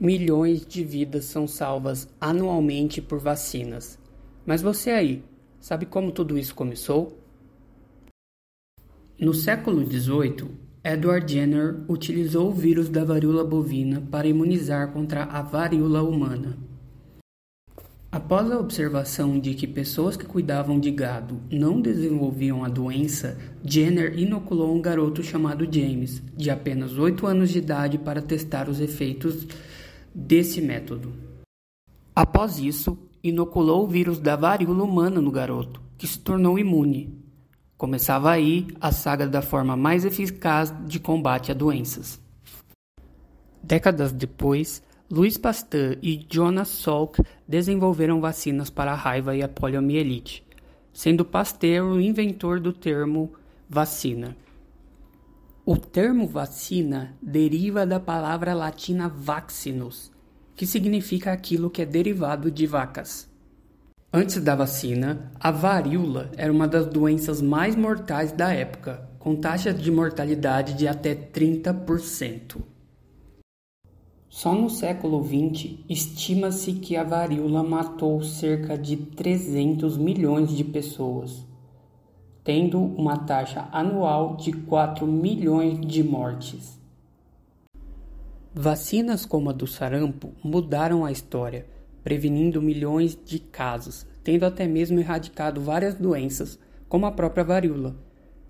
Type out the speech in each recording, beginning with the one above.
Milhões de vidas são salvas anualmente por vacinas. Mas você aí, sabe como tudo isso começou? No século XVIII, Edward Jenner utilizou o vírus da varíola bovina para imunizar contra a varíola humana. Após a observação de que pessoas que cuidavam de gado não desenvolviam a doença, Jenner inoculou um garoto chamado James, de apenas 8 anos de idade, para testar os efeitos desse método. Após isso, inoculou o vírus da varíola humana no garoto, que se tornou imune. Começava aí a saga da forma mais eficaz de combate a doenças. Décadas depois, Louis Pasteur e Jonas Salk desenvolveram vacinas para a raiva e a poliomielite, sendo Pasteur o inventor do termo vacina. O termo vacina deriva da palavra latina vaccinus, que significa aquilo que é derivado de vacas. Antes da vacina, a varíola era uma das doenças mais mortais da época, com taxas de mortalidade de até 30%. Só no século XX, estima-se que a varíola matou cerca de 300 milhões de pessoas tendo uma taxa anual de 4 milhões de mortes. Vacinas como a do sarampo mudaram a história, prevenindo milhões de casos, tendo até mesmo erradicado várias doenças, como a própria varíola,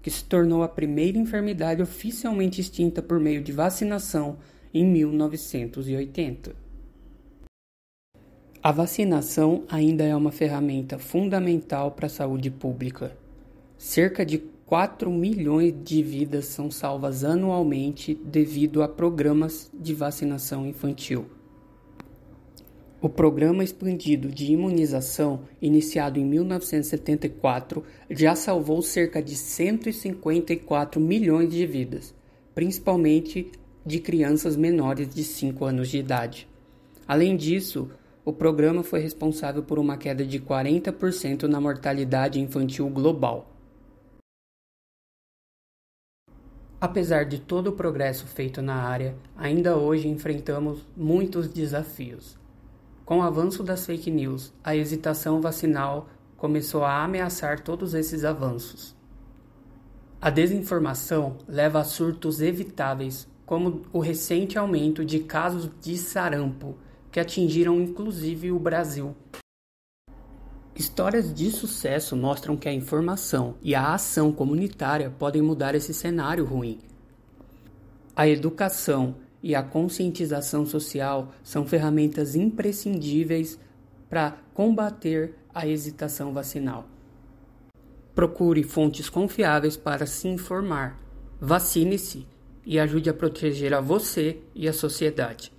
que se tornou a primeira enfermidade oficialmente extinta por meio de vacinação em 1980. A vacinação ainda é uma ferramenta fundamental para a saúde pública. Cerca de 4 milhões de vidas são salvas anualmente devido a programas de vacinação infantil. O programa expandido de imunização, iniciado em 1974, já salvou cerca de 154 milhões de vidas, principalmente de crianças menores de 5 anos de idade. Além disso, o programa foi responsável por uma queda de 40% na mortalidade infantil global. Apesar de todo o progresso feito na área, ainda hoje enfrentamos muitos desafios. Com o avanço das fake news, a hesitação vacinal começou a ameaçar todos esses avanços. A desinformação leva a surtos evitáveis, como o recente aumento de casos de sarampo, que atingiram inclusive o Brasil Histórias de sucesso mostram que a informação e a ação comunitária podem mudar esse cenário ruim. A educação e a conscientização social são ferramentas imprescindíveis para combater a hesitação vacinal. Procure fontes confiáveis para se informar. Vacine-se e ajude a proteger a você e a sociedade.